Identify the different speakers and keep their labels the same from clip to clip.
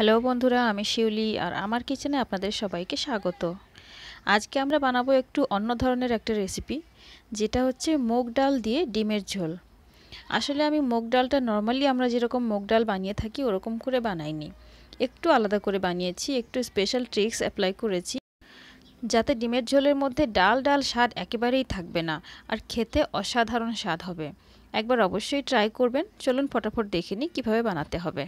Speaker 1: Hello বন্ধুরা আমি শিউলি আর আমার কিচেনে আপনাদের সবাইকে স্বাগত আজকে আমরা বানাবো একটু অন্য ধরনের একটা রেসিপি যেটা হচ্ছে মুগ ডাল দিয়ে ডিমের ঝোল আসলে আমি মুগ ডালটা নর্মালি আমরা যেরকম মুগ ডাল বানিয়ে থাকি ওরকম করে বানাইনি একটু আলাদা করে বানিয়েছি একটু স্পেশাল ট্রিক্স অ্যাপ্লাই করেছি যাতে ডিমের ঝোলের মধ্যে ডাল ডাল স্বাদ একেবারেই থাকবে না আর খেতে অসাধারণ স্বাদ হবে একবার অবশ্যই ট্রাই করবেন চলুন ফটাফট দেখে নিই কীভাবে বানাতে হবে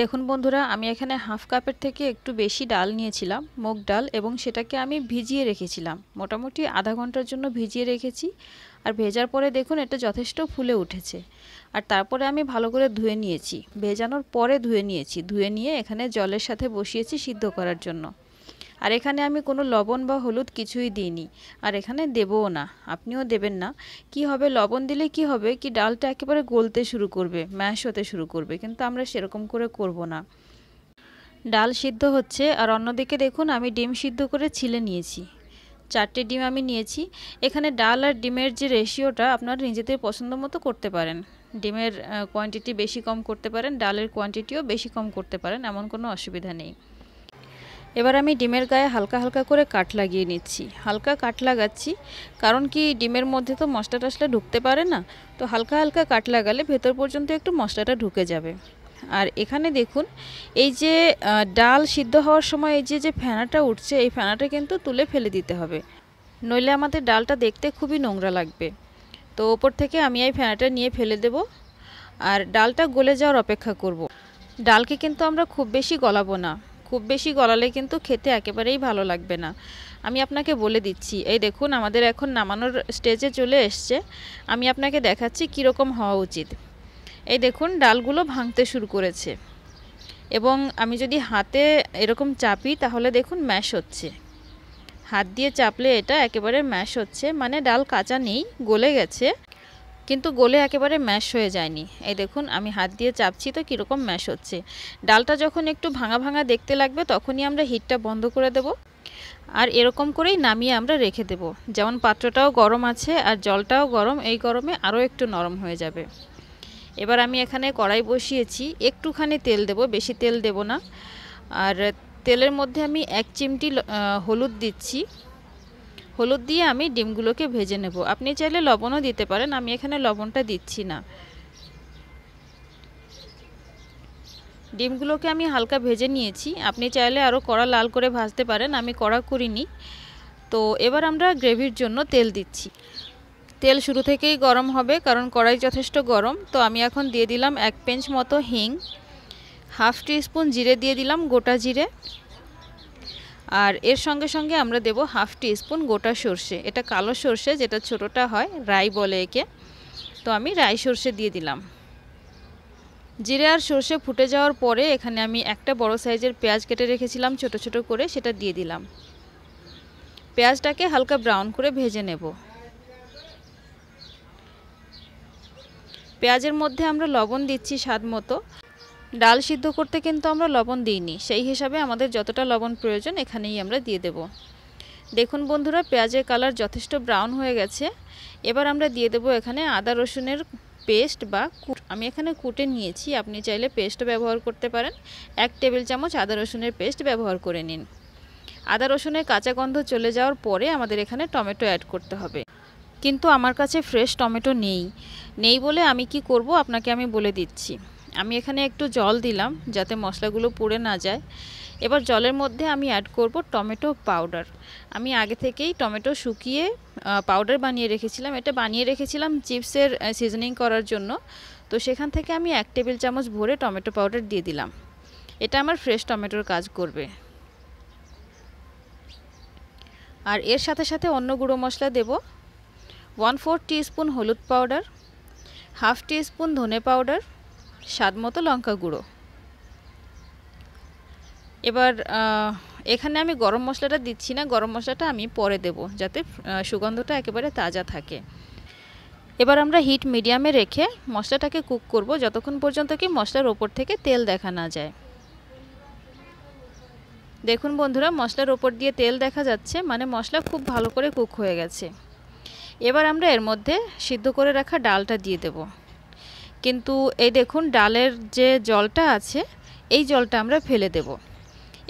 Speaker 1: দেখুন বন্ধুরা আমি এখানে হাফ কাপের থেকে একটু বেশি ডাল নিয়েছিলাম মুগ ডাল এবং সেটাকে আমি ভিজিয়ে রেখেছিলাম মোটামুটি আধা ঘন্টার জন্য ভিজিয়ে রেখেছি আর ভেজার পরে দেখুন এটা যথেষ্ট ফুলে উঠেছে আর তারপরে আমি ভালো করে ধুয়ে নিয়েছি ভেজানোর পরে ধুয়ে নিয়েছি ধুয়ে নিয়ে এখানে জলের সাথে বসিয়েছি সিদ্ধ করার জন্য আর এখানে আমি কোনো লবণ বা হলুদ কিছুই দিইনি আর এখানে দেবও না আপনিও দেবেন না কি হবে লবণ দিলে কি হবে কি ডালটা একেবারে গলতে শুরু করবে ম্যাশ হতে শুরু করবে কিন্তু আমরা সেরকম করে করব না ডাল সিদ্ধ হচ্ছে আর অন্যদিকে দেখুন আমি ডিম সিদ্ধ করে ছিলে নিয়েছি চারটে ডিম আমি নিয়েছি এখানে ডাল আর ডিমের যে রেশিওটা আপনারা নিজেদের পছন্দ মতো করতে পারেন ডিমের কোয়ান্টিটি বেশি কম করতে পারেন ডালের কোয়ান্টিটিও বেশি কম করতে পারেন এমন কোনো অসুবিধা নেই এবার আমি ডিমের গায়ে হালকা হালকা করে কাট লাগিয়ে নিচ্ছি হালকা কাট লাগাচ্ছি কারণ কি ডিমের মধ্যে তো মশলা টশলা ঢুকতে পারে না তো হালকা হালকা কাট লাগালে ভেতর পর্যন্ত একটু মশলাটা ঢুকে যাবে আর এখানে দেখুন এই যে ডাল সিদ্ধ হওয়ার সময় এই যে যে ফেনাটা উঠছে এই ফেনাটা কিন্তু তুলে ফেলে দিতে হবে নইলে আমাদের ডালটা দেখতে খুবই নোংরা লাগবে তো ওপর থেকে আমি এই ফেনাটা নিয়ে ফেলে দেব আর ডালটা গলে যাওয়ার অপেক্ষা করব। ডালকে কিন্তু আমরা খুব বেশি গলাবো না খুব বেশি গলালে কিন্তু খেতে একেবারেই ভালো লাগবে না আমি আপনাকে বলে দিচ্ছি এই দেখুন আমাদের এখন নামানোর স্টেজে চলে এসছে আমি আপনাকে দেখাচ্ছি কীরকম হওয়া উচিত এই দেখুন ডালগুলো ভাঙতে শুরু করেছে এবং আমি যদি হাতে এরকম চাপি তাহলে দেখুন ম্যাশ হচ্ছে হাত দিয়ে চাপলে এটা একেবারে ম্যাশ হচ্ছে মানে ডাল কাঁচা নেই গলে গেছে কিন্তু গোলে একেবারে ম্যাশ হয়ে যায়নি এই দেখুন আমি হাত দিয়ে চাপছি তো কীরকম ম্যাশ হচ্ছে ডালটা যখন একটু ভাঙা ভাঙা দেখতে লাগবে তখনই আমরা হিটটা বন্ধ করে দেব আর এরকম করেই নামিয়ে আমরা রেখে দেব যেমন পাত্রটাও গরম আছে আর জলটাও গরম এই গরমে আরও একটু নরম হয়ে যাবে এবার আমি এখানে কড়াই বসিয়েছি একটুখানি তেল দেব বেশি তেল দেব না আর তেলের মধ্যে আমি এক চিমটি হলুদ দিচ্ছি হলুদ দিয়ে আমি ডিমগুলোকে ভেজে নেব আপনি চাইলে লবণও দিতে পারেন আমি এখানে লবণটা দিচ্ছি না ডিমগুলোকে আমি হালকা ভেজে নিয়েছি আপনি চাইলে আরও কড়া লাল করে ভাজতে পারেন আমি কড়া করিনি তো এবার আমরা গ্রেভির জন্য তেল দিচ্ছি তেল শুরু থেকেই গরম হবে কারণ কড়াই যথেষ্ট গরম তো আমি এখন দিয়ে দিলাম এক পেঞ্চ মতো হিং হাফ টি স্পুন জিরে দিয়ে দিলাম গোটা জিরে আর এর সঙ্গে সঙ্গে আমরা দেব হাফ টি স্পুন গোটা সর্ষে এটা কালো সর্ষে যেটা ছোটোটা হয় রাই বলে একে তো আমি রাই সর্ষে দিয়ে দিলাম জিরে আর সর্ষে ফুটে যাওয়ার পরে এখানে আমি একটা বড় সাইজের পেঁয়াজ কেটে রেখেছিলাম ছোট ছোট করে সেটা দিয়ে দিলাম পেঁয়াজটাকে হালকা ব্রাউন করে ভেজে নেব পেঁয়াজের মধ্যে আমরা লবণ দিচ্ছি স্বাদ মতো ডাল সিদ্ধ করতে কিন্তু আমরা লবণ দিইনি সেই হিসাবে আমাদের যতটা লবণ প্রয়োজন এখানেই আমরা দিয়ে দেব দেখুন বন্ধুরা পেঁয়াজের কালার যথেষ্ট ব্রাউন হয়ে গেছে এবার আমরা দিয়ে দেব এখানে আদা রসুনের পেস্ট বা আমি এখানে কুটে নিয়েছি আপনি চাইলে পেস্টও ব্যবহার করতে পারেন এক টেবিল চামচ আদা রসুনের পেস্ট ব্যবহার করে নিন আদা রসুনের কাঁচা গন্ধ চলে যাওয়ার পরে আমাদের এখানে টমেটো অ্যাড করতে হবে কিন্তু আমার কাছে ফ্রেশ টমেটো নেই নেই বলে আমি কি করব আপনাকে আমি বলে দিচ্ছি আমি এখানে একটু জল দিলাম যাতে মশলাগুলো পুড়ে না যায় এবার জলের মধ্যে আমি অ্যাড করব টমেটো পাউডার আমি আগে থেকেই টমেটো শুকিয়ে পাউডার বানিয়ে রেখেছিলাম এটা বানিয়ে রেখেছিলাম চিপসের সিজনিং করার জন্য তো সেখান থেকে আমি এক টেবিল চামচ ভরে টমেটো পাউডার দিয়ে দিলাম এটা আমার ফ্রেশ টমেটোর কাজ করবে আর এর সাথে সাথে অন্য গুঁড়ো মশলা দেব ওয়ান ফোর স্পুন হলুদ পাউডার হাফ স্পুন ধনে পাউডার স্বাদ মতো লঙ্কা গুঁড়ো এবার এখানে আমি গরম মশলাটা দিচ্ছি না গরম মশলাটা আমি পরে দেব যাতে সুগন্ধটা একেবারে তাজা থাকে এবার আমরা হিট মিডিয়ামে রেখে মশলাটাকে কুক করব যতক্ষণ পর্যন্ত কি মশলার ওপর থেকে তেল দেখা না যায় দেখুন বন্ধুরা মশলার ওপর দিয়ে তেল দেখা যাচ্ছে মানে মশলা খুব ভালো করে কুক হয়ে গেছে এবার আমরা এর মধ্যে সিদ্ধ করে রাখা ডালটা দিয়ে দেবো কিন্তু এই দেখুন ডালের যে জলটা আছে এই জলটা আমরা ফেলে দেব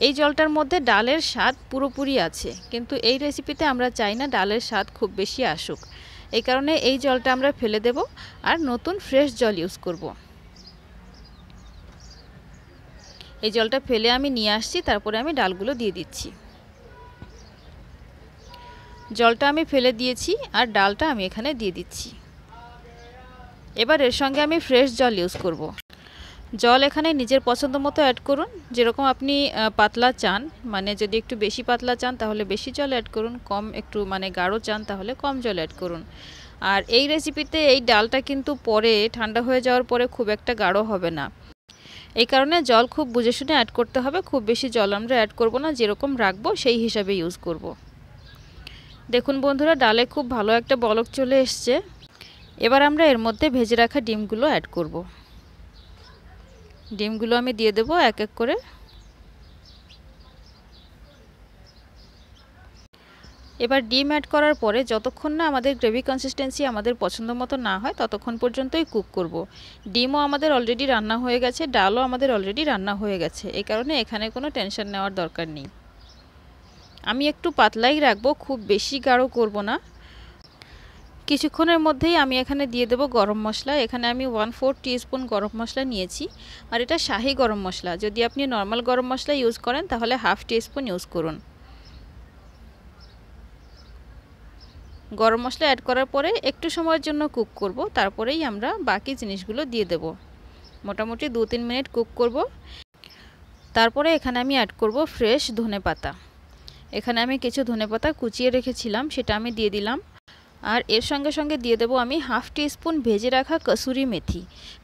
Speaker 1: এই জলটার মধ্যে ডালের স্বাদ পুরোপুরি আছে কিন্তু এই রেসিপিতে আমরা চাই না ডালের স্বাদ খুব বেশি আসুক এই কারণে এই জলটা আমরা ফেলে দেব আর নতুন ফ্রেশ জল ইউজ করব। এই জলটা ফেলে আমি নিয়ে আসছি তারপরে আমি ডালগুলো দিয়ে দিচ্ছি জলটা আমি ফেলে দিয়েছি আর ডালটা আমি এখানে দিয়ে দিচ্ছি এবার এর সঙ্গে আমি ফ্রেশ জল ইউজ করব। জল এখানে নিজের পছন্দ মতো অ্যাড করুন যেরকম আপনি পাতলা চান মানে যদি একটু বেশি পাতলা চান তাহলে বেশি জল অ্যাড করুন কম একটু মানে গাঢ় চান তাহলে কম জল অ্যাড করুন আর এই রেসিপিতে এই ডালটা কিন্তু পরে ঠান্ডা হয়ে যাওয়ার পরে খুব একটা গাঢ় হবে না এই কারণে জল খুব বুঝে শুনে অ্যাড করতে হবে খুব বেশি জল আমরা অ্যাড করব না যেরকম রাখবো সেই হিসাবে ইউজ করব। দেখুন বন্ধুরা ডালে খুব ভালো একটা বলক চলে এসছে এবার আমরা এর মধ্যে ভেজে রাখা ডিমগুলো অ্যাড করব ডিমগুলো আমি দিয়ে দেব এক এক করে এবার ডিম অ্যাড করার পরে যতক্ষণ না আমাদের গ্রেভি কনসিস্টেন্সি আমাদের পছন্দ মতো না হয় ততক্ষণ পর্যন্তই কুক করব। ডিমও আমাদের অলরেডি রান্না হয়ে গেছে ডালও আমাদের অলরেডি রান্না হয়ে গেছে এই কারণে এখানে কোনো টেনশন নেওয়ার দরকার নেই আমি একটু পাতলাই রাখবো খুব বেশি গাঢ় করব না কিছুক্ষণের মধ্যেই আমি এখানে দিয়ে দেব গরম মশলা এখানে আমি ওয়ান ফোর স্পুন গরম মশলা নিয়েছি আর এটা শাহি গরম মশলা যদি আপনি নর্মাল গরম মশলা ইউজ করেন তাহলে হাফ স্পুন ইউজ করুন গরম মশলা অ্যাড করার পরে একটু সময়ের জন্য কুক করব তারপরেই আমরা বাকি জিনিসগুলো দিয়ে দেব মোটামুটি দু তিন মিনিট কুক করব তারপরে এখানে আমি অ্যাড করব ফ্রেশ ধনে পাতা এখানে আমি কিছু ধনে পাতা কুচিয়ে রেখেছিলাম সেটা আমি দিয়ে দিলাম আর এর সঙ্গে সঙ্গে দিয়ে দেবো আমি হাফ টি স্পুন ভেজে রাখা কসুরি মেথি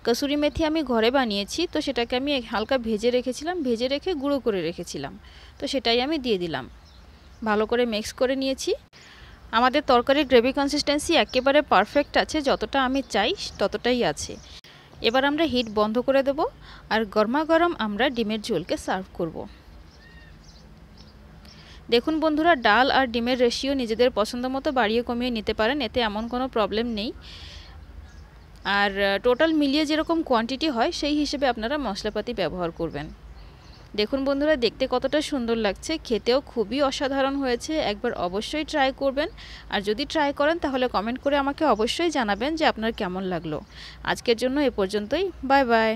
Speaker 1: কসুরি মেথি আমি ঘরে বানিয়েছি তো সেটাকে আমি হালকা ভেজে রেখেছিলাম ভেজে রেখে গুঁড়ো করে রেখেছিলাম তো সেটাই আমি দিয়ে দিলাম ভালো করে মিক্স করে নিয়েছি আমাদের তরকারির গ্রেভি কনসিস্টেন্সি একেবারে পারফেক্ট আছে যতটা আমি চাই ততটাই আছে এবার আমরা হিট বন্ধ করে দেব আর গরমা গরম আমরা ডিমের ঝোলকে সার্ভ করব। দেখুন বন্ধুরা ডাল আর ডিমের রেশিও নিজেদের পছন্দ মতো বাড়িয়ে কমিয়ে নিতে পারেন এতে এমন কোনো প্রবলেম নেই আর টোটাল মিলিয়ে যেরকম কোয়ান্টিটি হয় সেই হিসেবে আপনারা মশলাপাতি ব্যবহার করবেন দেখুন বন্ধুরা দেখতে কতটা সুন্দর লাগছে খেতেও খুবই অসাধারণ হয়েছে একবার অবশ্যই ট্রাই করবেন আর যদি ট্রাই করেন তাহলে কমেন্ট করে আমাকে অবশ্যই জানাবেন যে আপনার কেমন লাগলো আজকের জন্য এ পর্যন্তই বাই বাই